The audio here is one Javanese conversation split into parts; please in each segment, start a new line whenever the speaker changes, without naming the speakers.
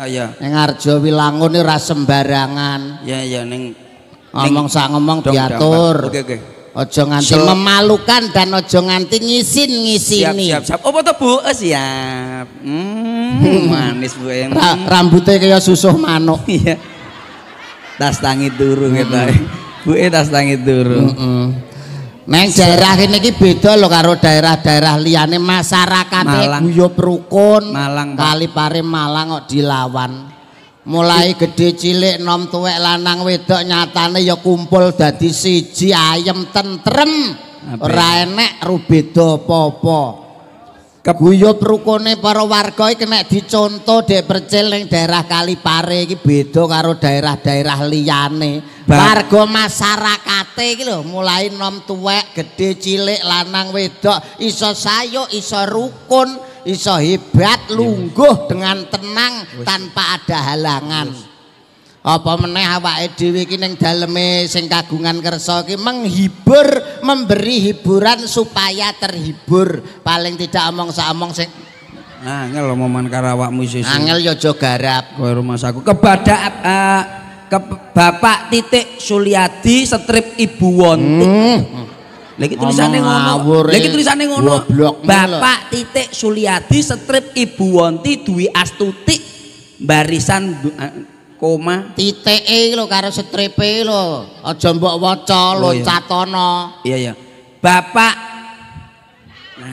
Ah, iya yang Arjo Wilangun ini sembarangan iya iya neng
ngomong sak ngomong diatur oke
oke ojo nganti memalukan dan ojo nganti ngisin ngisini siap siap siap apa tuh bu eh, siap hmm, manis bu yang rambutnya kayak susuh manuk iya tas tangi turun gitu bu eh tas tangi turun Neng daerah ini ki beda loh karo daerah-daerah liane masyarakat e Malang. Guyub Rukun, Kali Pare Malang kok dilawan. Mulai gede cilik nom tuwek lanang wedok nyatane ya kumpul dadi siji ayem tentrem. Ora enek rubeda apa-apa. kebuyut rukone para warga iki nek diconto dek percil ning daerah Kalipare iki beda karo daerah-daerah liyane. Warga masyarakat iki lho mulai nom tuwek, gedhe cilik, lanang wedok iso sayo, iso rukun, iso hebat lungguh dengan tenang tanpa ada halangan. apa meneh awake dhewe iki ning daleme sing kagungan kersa iki menghibur memberi hiburan supaya terhibur paling tidak omong saomong sing angel omongan karo awakmu sih angel ya aja garap kowe rumah saku kebadak uh, ke Bapak titik Sulyadi strip Ibu Wonti hmm. Lagi tulisannya ngono. Lagi e. tulisannya ngono. Bapak titik Sulyadi strip Ibu Wonti Dwi Astuti barisan eh, koma titike lho karo stripe lo aja mbok waca oh, lo catono iya iya bapak nah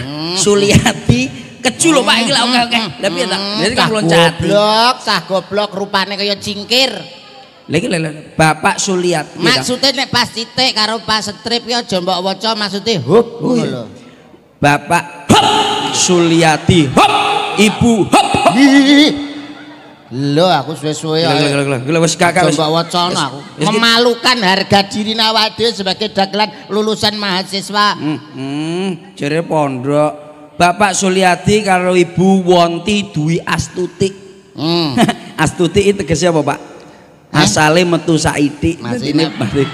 hmm. suliati keju lho pak iki lho oke oke lha piye ta dadi kok loncat goblok sah goblok rupane kaya cingkir lagi lele bapak suliat maksudnya nih pas titik karo pas strip ya jombok wocol maksudnya hup hup oh, bapak hup suliati hup ibu hup hup Lho aku suwe-suwe ya. Lho wis kakak wis. Mbok aku. Memalukan harga diri awak sebagai dagelan lulusan mahasiswa. Hmm, hmm jere pondok. Bapak Suliati karo Ibu Wonti duwi astuti. Hmm. astuti itu tegese apa, Pak? Asale metu saithik. Masine berarti.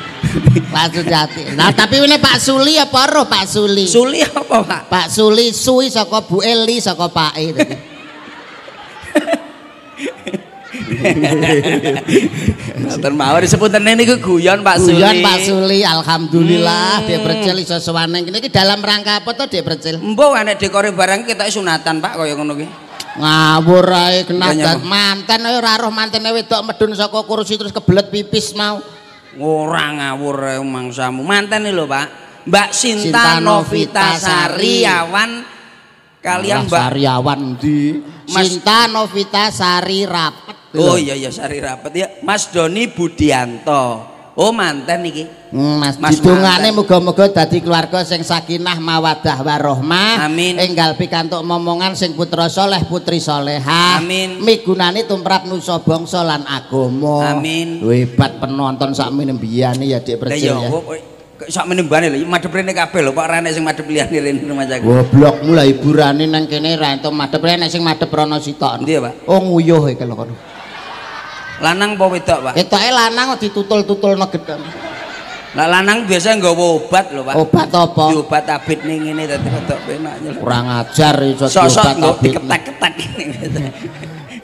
Pak Suliati. Nah, tapi ini Pak Suli apa roh Pak Suli? Suli apa, Pak? Pak Suli suwi saka Bu Eli saka Pak E. Matur mawon sepunten niku guyon Pak Suli. Guyon Pak Suli alhamdulillah hmm. Dek Precil iso sowan ning iki dalam rangka apa to Dek Precil? Mbok anek dekore barang kita sunatan Pak kaya ngono kuwi. Ngawur ae kena dat manten ora roh mantene wedok medun saka kursi terus kebelet pipis mau. Ora ngawur ae mangsamu. Manten lho Pak. Mbak Sinta, Sinta Novita Sariawan kalian Mbak Sariawan di Mas... Sinta Novita Sari Oh iya iya sari rapat ya. Mas Doni Budianto. Oh mantan iki. Hmm, Mas, Mas Didungane muga-muga dadi keluarga sing sakinah mawadah warohmah. Amin. Enggal pikantuk momongan sing putra soleh putri soleha. Amin. Migunani tumrap nusa bangsa lan agama. Amin. Hebat penonton sak mene mbiyani ya Dik Prejo. Lah sak menembane lho madhep rene kabeh lho kok ra nek sing madhep liyane rene rumah aku goblokmu lah ibu rane nang kene ra entuk madhep rene sing madhep rono sitok oh nguyuh iki lho kono lanang apa wedok pak? wedoknya lanang kok ditutul-tutul no gedem lah lanang biasa nggak obat loh pak obat apa? Di obat abit nih ini tadi wedok kurang ajar itu so -so obat abit diketak-ketak ini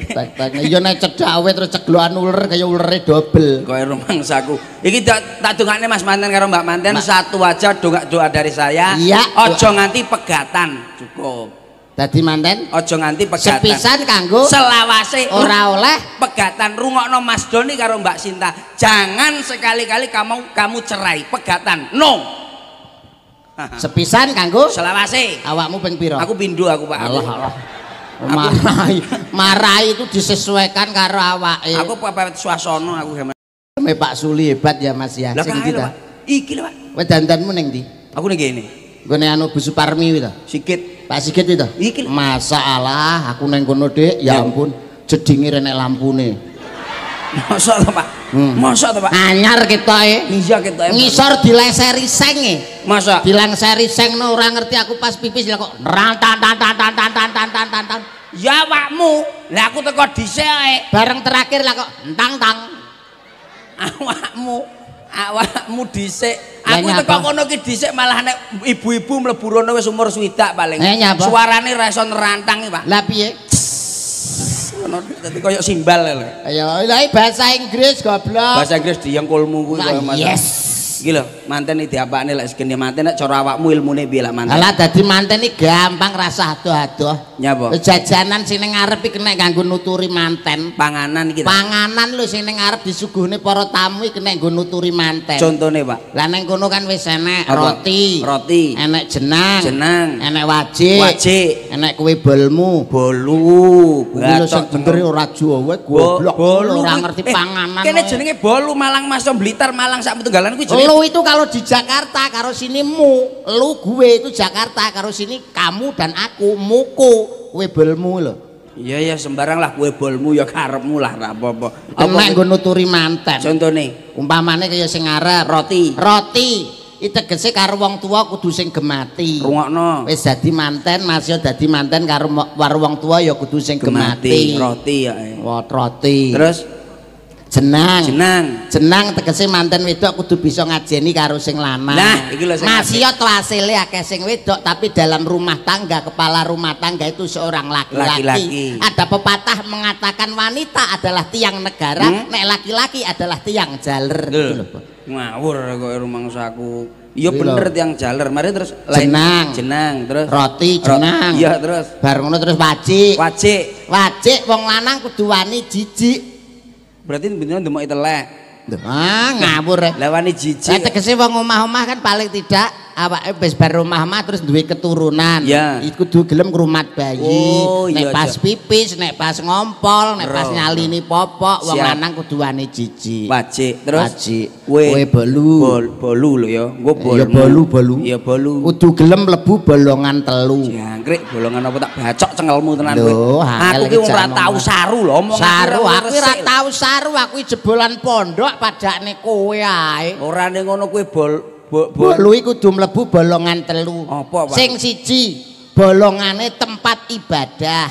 tak-taknya iya naik cedawe terus cegluan ular kayak ularnya double kaya rumang saku ini tak ta mas manten karo mbak manten satu aja doa-doa dari saya iya ojo nganti pegatan cukup Tadi manten Ojo nganti pegatan. Sepisan kanggo selawase ora oleh pegatan rungokno Mas Doni karo Mbak Sinta. Jangan sekali-kali kamu kamu cerai pegatan. No. Sepisan kanggo selawase. Awakmu ping pira? Aku pindu aku Pak. Allah Allah. marai marai itu disesuaikan karo awake. Aku pepet suasana aku gemes. Pak Suli hebat ya Mas ya. sing kita. Iki lho Pak. Wedandanmu ning ndi? Aku ning kene. Gone anu Bu parmi kuwi Sedikit. Sikit. Pak Sigit itu. masalah aku neng kono Dik, ya ampun jedinge renek lampune. Masa to, Pak? Hmm. Masa to, Pak? Anyar kita e. Iya kita e. Ngisor dileseri seng e. Masa? Bilang seri seng no ora ngerti aku pas pipis lah kok rang tan tan tan tan tan tan tan tan tan tan. Ya wakmu, lah aku teko dhisik ae. Bareng terakhir lah kok entang tang. Awakmu. Ah, awakmu dhisik aku teko kono ki dhisik malah nek ibu-ibu mlebu rene wis umur swidak paling suarane ra iso nerantang Pak lah piye ngono dadi koyo simbal lho ya lae bahasa Inggris goblok bahasa Inggris diengkulmu kuwi koyo mas iki lho manten iki diapakne lek segene manten nek cara awakmu ilmune piye lek manten alah dadi manten iki gampang rasah ado-ado nyapa jajanan sing ning ngarep iki kena kanggo nuturi manten panganan iki panganan lho sing ning ngarep disuguhne para tamu iki kena kanggo nuturi manten contone pak lah ning kono kan wis enek roti roti enek jenang jenang enek wajik wajik enek kuwi bolmu bolu bolu sejengger ora jowo goblok ora ngerti eh, panganan kene jenenge bolu malang maso blitar malang sak petunggalan kuwi jenenge lu itu kalau di Jakarta karo sinimu lu gue itu Jakarta karo sini kamu dan aku muko webelmu lho. Iya ya sembarang lah webelmu ya karepmu lah ra apa-apa. Apa nggo nuturi manten. Contone umpamane kaya sing arep roti. Roti itegese karo wong tuwa kudu sing gemati. Rungokno. Wis dadi manten, masih dadi manten karo wong tuwa ya kudu sing gemati. gemati. Roti ya. Wah, eh. roti. Terus jenang jenang jenang tegese manten wedok kudu bisa ngajeni karo sing lanang nah iki lho masih to asile akeh sing wedok tapi dalam rumah tangga kepala rumah tangga itu seorang laki-laki ada pepatah mengatakan wanita adalah tiang negara hmm? nek laki-laki adalah tiang jaler gitu lho ngawur kok ya rumangsaku Iya bener tiang jaler. Mari terus jenang. Jenang terus roti jenang. Iya terus. Bar ngono terus wajik. Wajik. Wajik wong lanang kudu wani jijik. Berarti beneran demok itu lek. Ah, ngawur. Lewani jijik. Lah tegese wong omah-omah kan paling tidak awak wis bar rumah mah terus duwe keturunan yeah. iku kudu gelem ngrumat bayi oh, nek pas pipis nek pas ngompol nek pas nyalini popok wong lanang kudu wani jiji wajib terus wajib kowe bolu Bol, bolu lho ya engko eh, bolu ya bolu bolu kudu gelem lebu bolongan telu jangkrik bolongan apa tak bacok cengelmu tenan lho aku ki ora tau saru lho omong saru aku ora tau saru aku jebolan pondok padakne kowe ae ora ning ngono kowe bolu bolu iku kudu mlebu bolongan telu. Apa, Pak? Sing siji, bolongane tempat ibadah.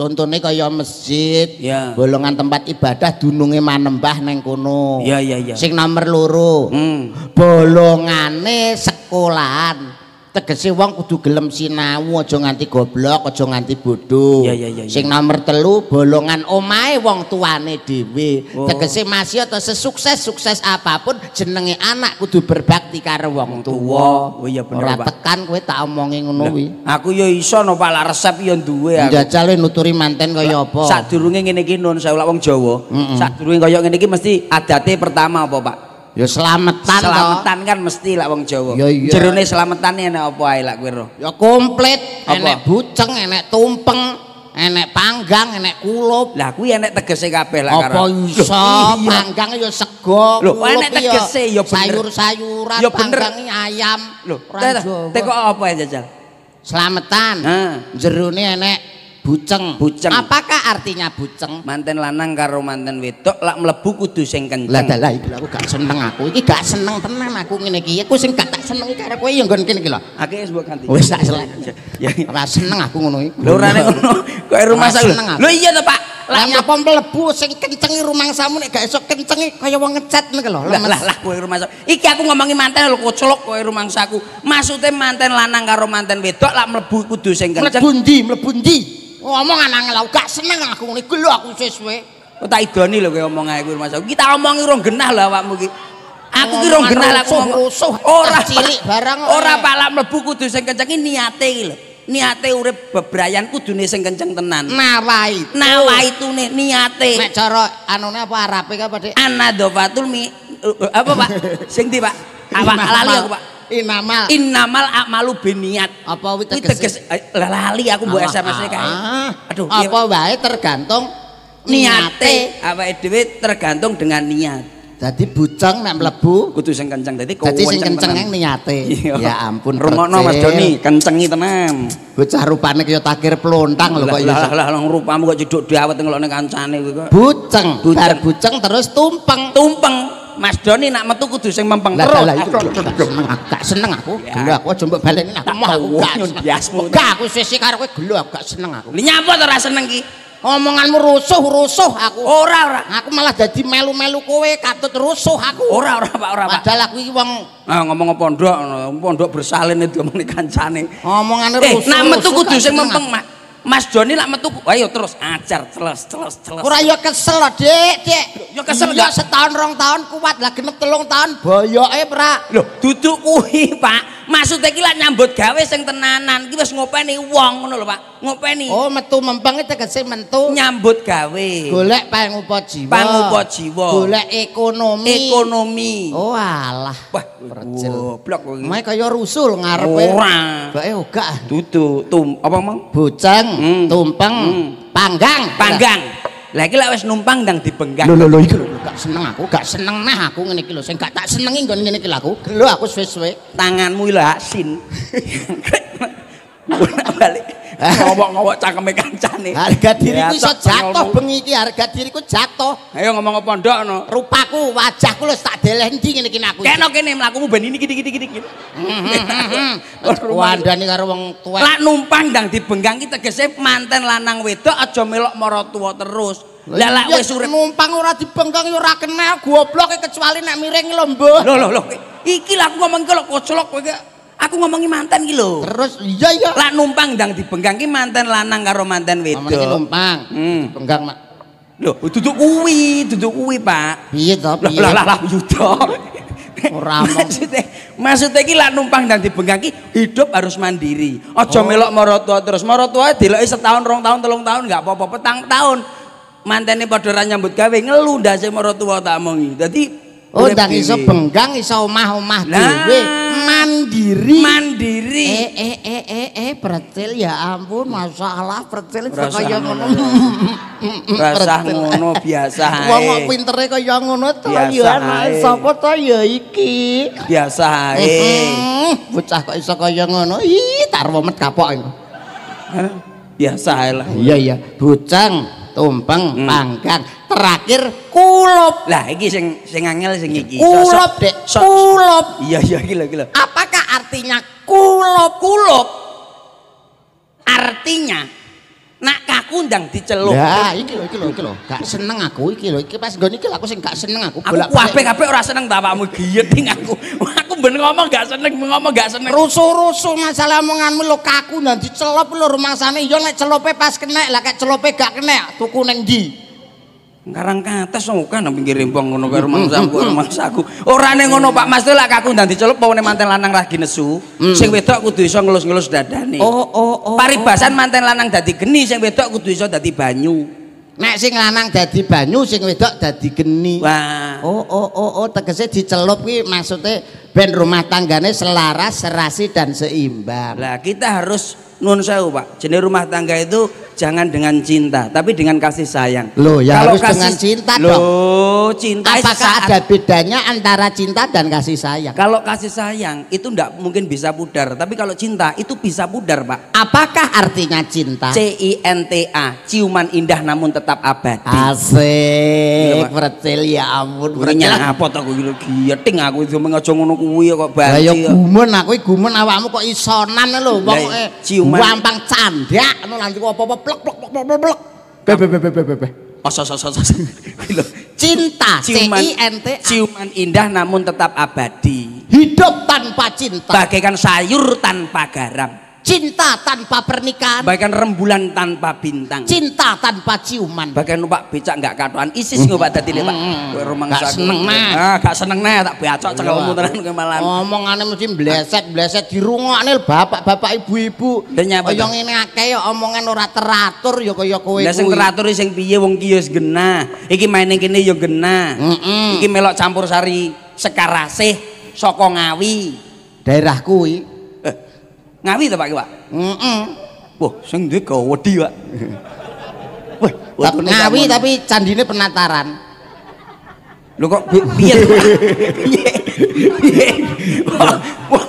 Contone kaya masjid, bolongan tempat ibadah dununge manembah neng kono. Ya, ya, ya. Sing nomor loro, hmm. bolongane sekolahan. tegese wong kudu gelem sinau aja nganti goblok aja nganti bodoh sing nomor telu bolongan omahe wong tuane dhewe oh. tegese masih atau sesukses sukses apapun jenenge anak kudu berbakti karo wong tua oh ya bener ora tekan kowe tak omongi ngono kuwi aku ya iso no pala resep ya duwe aku jajal e nuturi manten kaya apa sadurunge ngene iki nun saya ulah wong Jawa mm -mm. kaya ngene iki mesti adate pertama apa pak Ya selamatan Selamatan kan mesti lah wong Jawa. Ya iya. Jerone selamatan enek apa ae lak kowe Ya komplit, enek buceng, enek tumpeng, enek panggang, enek kulup. Lah kuwi enek tegese kabeh lak karo. Apa iso panggang ya sego, kulup. enek tegese ya bener. Sayur-sayuran, ya bener. panggang ayam. Lho, teko apa ae jajal? Selamatan. Heeh. Jerone enek buceng buceng apakah artinya buceng manten lanang karo manten wedok lak mlebu kudu sing kenceng lah dalah iki aku gak seneng aku iki gak seneng tenan aku ngene iki aku sing gak tak seneng karo kowe ya nggon kene iki lho akeh wis mbok ganti wis tak ya, ya ora seneng aku ngono iki lho ora ngono kowe rumah sak lho iya to Pak lah nyapa mlebu sing kencengi rumangsamu nek gak iso kencengi kaya wong ngecat ngene lho lah lah kowe rumah iki aku ngomongi manten lho kocelok kowe rumangsaku Maksudnya manten lanang karo manten wedok lak mlebu kudu sing kenceng mlebu ndi mlebu ndi ngomong anak ngelau gak seneng aku ini gue aku sesuai kau tak idoni lho kayak omong aku rumah sakit kita omongin orang genah lho, wakmu ki aku ki orang genah lah ngomong rusuh orang cilik barang orang pala melebu kudu sing kenceng ini niate lho niate urip bebrayan kudu sing kenceng tenan nawai nawai itu nih niate mek cara anone apa arape ka pak ana do mi eh, eh, apa pak sing di pak apa alali aku pak Inamal. Inamal akmalu biniat. Apa wit teges eh, lali aku mbok ah, SMS e kae. Ah. Aduh, apa wae tergantung
niate.
Awake dhewe tergantung dengan niat. Jadi buceng nek mlebu kudu sing kenceng. Dadi kowe sing kenceng niate. Ya ampun, rumono Mas Joni, kencengi tenan. Bocah rupane kaya takir plontang lho kok iso. Lah lah rupamu kok jeduk dawet ngelokne kancane kuwi kok. Buceng, bar buceng terus tumpeng, tumpeng. Mas Doni nak metu kudu sing mempeng kro. Lah itu ah, gak seneng aku. Gelo aku aja mbok balekne aku. Aku gak nyun biasmu. aku sisi karo kowe gelo aku gak seneng aku. Lah nyapa ora seneng ki? Omonganmu rusuh-rusuh aku. Ora ora. Aku malah jadi melu-melu kowe katut rusuh aku. Ora ora Pak ora Pak. Padahal aku iki ngomong Ah ngomong pondok, pondok bersalin itu omongane kancane. Omongane rusuh. Eh, nak metu kudu sing mempeng, Mak. Mas Joni lah metu, ayo terus ajar, celos, celos, celos. Kurang yo kesel lah dek, dek. Yo kesel gak? setahun rong tahun kuat lah, genep telung tahun. Boyo eh pra. Loh, duduk kuih pak. maksudnya kita nyambut gawe sing tenanan kita harus ngopeni uang ngono lho pak ngopeni oh metu mempeng itu kasih mentu nyambut gawe golek pang upo jiwa pang upo jiwa golek ekonomi ekonomi oh alah wah perjel blok lagi mai kaya rusul ngarep orang mbak ya e enggak duduk tum apa mau bucang hmm. tumpeng hmm. panggang panggang Lah wes numpang dan dibenggah. lo lo lo itu gak seneng aku, gak seneng nah aku ngene iki lho. Sing gak tak senengi nggon ngene iki aku. lo aku suwe-suwe. Tanganmu lah sin. balik eh. ngowok-ngowok cakeme kancane. Harga diriku iso jatuh bengi iki, harga diriku jatuh. Ayo ngomong apa ndok no? Rupaku, wajahku lho tak deleh ndi ngene iki aku. Kene kene mlakumu ben ini kiti kiti kiti. Wandani karo wong tuwa. Lak numpang ndang dibenggang iki tegese manten lanang wedok aja melok mara tuwa terus. Lah lak wis urip numpang ora dibengkang yo ora kenal gobloke kecuali nek miring lho mbuh. Lho lho lho. Iki lak ngomong kok celok kowe Aku ngomongi mantan gitu. Terus iya iya. Lah numpang ndang ki mantan lanang karo mantan Mantan numpang. Hmm. pegang mak. Lo duduk uwi duduk uwi Pak. Iya to? Piye? Lah lah lah yuda. Ora maksudnya maksudnya iki lak numpang dan dibengkang hidup harus mandiri. oh. melok mau tua terus. Moro tua diloki setahun, rong tahun, telung tahun enggak apa-apa petang tahun. mantannya padha ra nyambut gawe ngelu ndase moro tua tak omongi. Jadi, Oh, ndang iso benggang iso omah-omah dhewe. mandiri mandiri eh eh eh eh e, eh, pretil ya ampun masalah pretil kaya ngono Rasah ngono biasa ae wong kok pintere kaya ngono to ya sapa to ya iki biasa ae bocah kok iso kaya ngono ih tak rumet kapok biasa ae lah iya iya bocang tumpeng, hmm. panggang, terakhir kulop. Lah iki sing sing angel sing iki. Kulop, Dek. kulop. Iya iya gila gila. Apakah artinya kulop kulop? Artinya nak kaku ndang diceluk. Ya, iki lho iki lho iki lho. Gak seneng aku iki lho. Iki pas nggon iki aku sing gak seneng aku. Aku kabeh-kabeh ora seneng ta awakmu giyeting aku. Aku ben ngomong gak seneng, ngomong gak seneng. Rusuh-rusuh masalah omonganmu lho kaku ndang dicelop lho rumah sana. Yo nek celope pas kena, lah kek celope gak kena, tuku ning ndi? Ngarang kates wong kan nang pinggir rembang ngono karo mangsaku karo mangsaku. Ora ning ngono Pak Mas lak aku ndang dicelup pawone manten lanang lagi nesu. Hmm. Sing wedok kudu iso ngelus-ngelus dadane. Oh, oh oh oh. Paribasan manten lanang dadi geni sing wedok kudu iso dadi banyu. Nek sing lanang dadi banyu sing wedok dadi geni. Wah. Oh oh oh oh tegese dicelup ki maksude ben rumah tanggane selaras serasi dan seimbang. Lah kita harus nun sewu Pak. Jenenge rumah tangga itu jangan dengan cinta, tapi dengan kasih sayang. Loh, ya Kalau harus kasih, dengan cinta loh, dong. cinta Apakah ada bedanya antara cinta dan kasih sayang? Kalau kasih sayang itu enggak mungkin bisa pudar, tapi kalau cinta itu bisa pudar, Pak. Apakah artinya cinta? C I N T A, ciuman indah namun tetap abadi. Asik, iya, percil ya ampun. Nyang apa aku iki gieting aku itu mengaja ngono kuwi ya, kok ya banci. Lah ya gumun aku gumun awakmu kok isonan lho pokoke. Eh, ciuman wampang candak ngono lan apa-apa blok blok blok blok blok. Be be be be be be. Os os os os. Cinta, ciuman, C I N T A. Ciuman indah namun tetap abadi. Hidup tanpa cinta. Bagaikan sayur tanpa garam. cinta tanpa pernikahan bahkan rembulan tanpa bintang cinta tanpa ciuman bahkan pak becak enggak katuan isis ngobat mm. tadi pak gue hmm. rumah enggak seneng nah enggak seneng nah tak becak cek kamu tenan ke malam mesti bleset bleset di nih bapak bapak ibu ibu dan apa yang ini ngake ya omongan ora teratur ya kaya kowe yang teratur yang piye wong kios gena iki mainin kini ya gena iki melok campur sari sekarasih sokongawi Daerahku kuih Ngawi ta Pak Wah, Wah, sing duwe gawedi, Pak. Wah, ngawi tapi candine penataran. Lho kok piye? Piye? Wah, wah,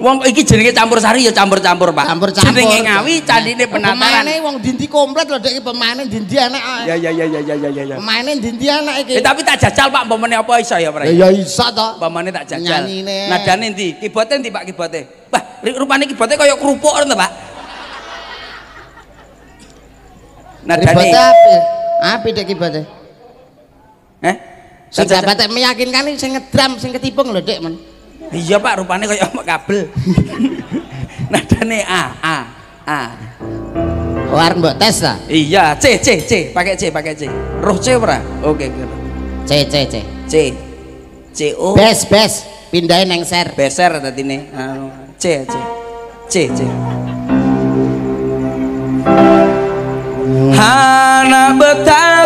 Wong iki jenenge campur sari ya campur-campur, Pak. Campur-campur. Jenenge ngawi candine penataran. Pemaine wong dindi komplit lho dek pemaine dindi anak. Ya ya ya ya ya ya ya. ya. Pemaine dindi anak iki. Eh, tapi tak jajal Pak pemaine apa iso ya, Pak. Ya ya iso ta. Pemaine tak jajal. Nyanyine. Nadane ndi? Kibote ndi Pak kibote? Wah, rupane kibote kaya kerupuk ngono Pak. Nadane. Kibote api. Api dek kibote. Eh? Sing dapat meyakinkan sing ngedram sing ketipung lho dek men iya pak rupanya kayak kabel nadane A A A War buat tes lah. Iya, C C C, pakai C, pakai C. Roh C apa Oke, okay, C C C. C. C O. Bes bes, pindahin yang ser. Beser tadi nih. Ah, C C. C C. Hmm. Hana betah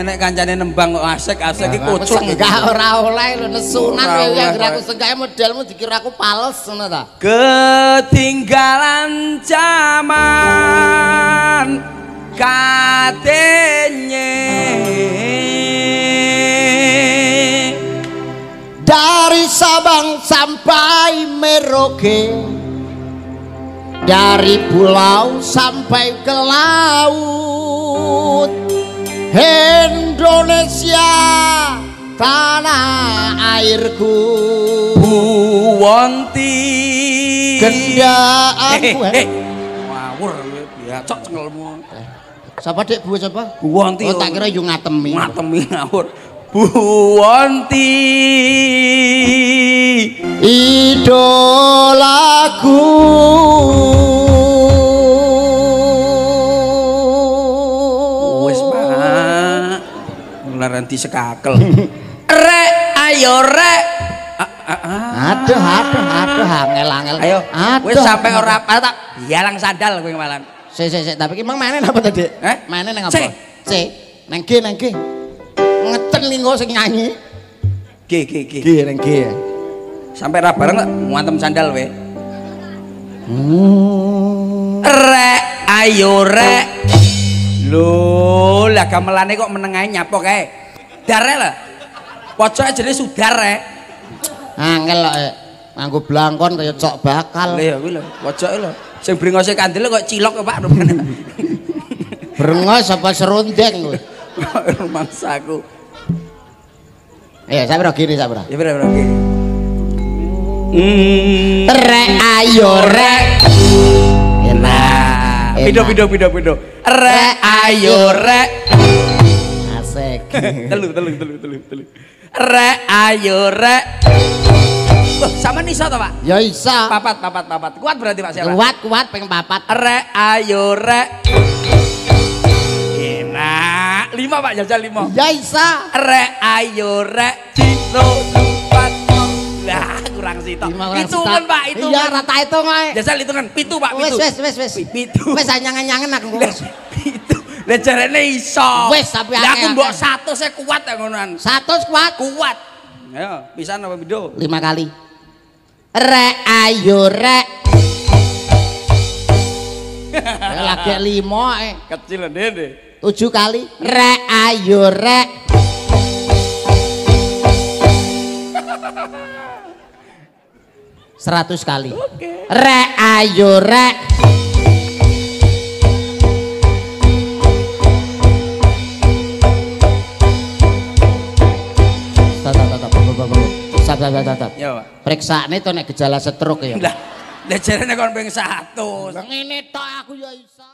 enek kancane nembang kok asik-asik iki nah, kocok iki. ora oleh lho nesunan kowe ya, anggere aku sengkae modelmu dikira aku pales ngono ta. Ketinggalan zaman katenye dari Sabang sampai Merauke dari pulau sampai ke laut Indonesia tanah airku Buwanti Genda aku eh Wawur eh, eh. ya cok cengelmu eh, Sapa dek buwe sapa? Buwanti Oh tak oh. kira yu ngatemi Ngatemi ngawur Buwanti ku dadi sekakel. Rek, ayo rek. Ah, ah, ah. Aduh, aduh, aduh, angel-angel. Ayo, wis sampe ora apa tak bialang sandal kowe malam. Sik, sik, sik. Tapi ki mang manen apa tadi? Eh? Manen nang apa? Sik, Nang ki, nang ki. Ngeten linggo sing nyanyi. Ki, ki, ki. Ki, nang ki. Sampe ra bareng tak ngantem sandal we. Hmm. Rek, ayo rek. Lho, lah gamelane kok menengae nyapok kae sudare lah pojoknya jadi sudare angel lah eh. nganggo belangkon, kaya cok bakal lho ya kuwi lho pojoke lho sing brengose kok cilok ya Pak brengos apa serundeng kuwi rumangsaku Ayo, eh, saya bro kiri, sabra, bro. Ya bro, bro kiri. Rek ayo rek. Enak. Nah, pido pido pido pido. Rek ayo rek efek. telu, telu, telu, telu, telu. Re ayo re. Loh, sama Nisa toh Pak? Ya bisa. Papat, papat, papat. Kuat berarti Pak Siapa? Kuat, kuat pengen papat. Re ayo re. Enak. Lima Pak, jajal lima. Ya bisa. Re ayo re. Cino lupan. Nah, kurang situ. Itu kan Pak, itu. Iya, rata itu nggak. Jajal itu kan. Pitu Pak, pitu. Wes, wes, wes, wes. Pitu. Wes, nyangen-nyangen aku. Wes. Lah iso. wes tapi aku. Lah aku mbok saya kuat ya ngonoan. Satu kuat? Kuat. Ayo, bisa apa video? lima kali. re ayo rek. Ya, lagi lima eh. Kecil deh. Tujuh kali. re ayo re. Seratus kali. re Rek ayo tetap, tetap, tetap. Ya, Pak. Periksa ini nek gejala stroke ya. Lah, lejarannya kan pengen satu. Bang ini tak aku ya bisa.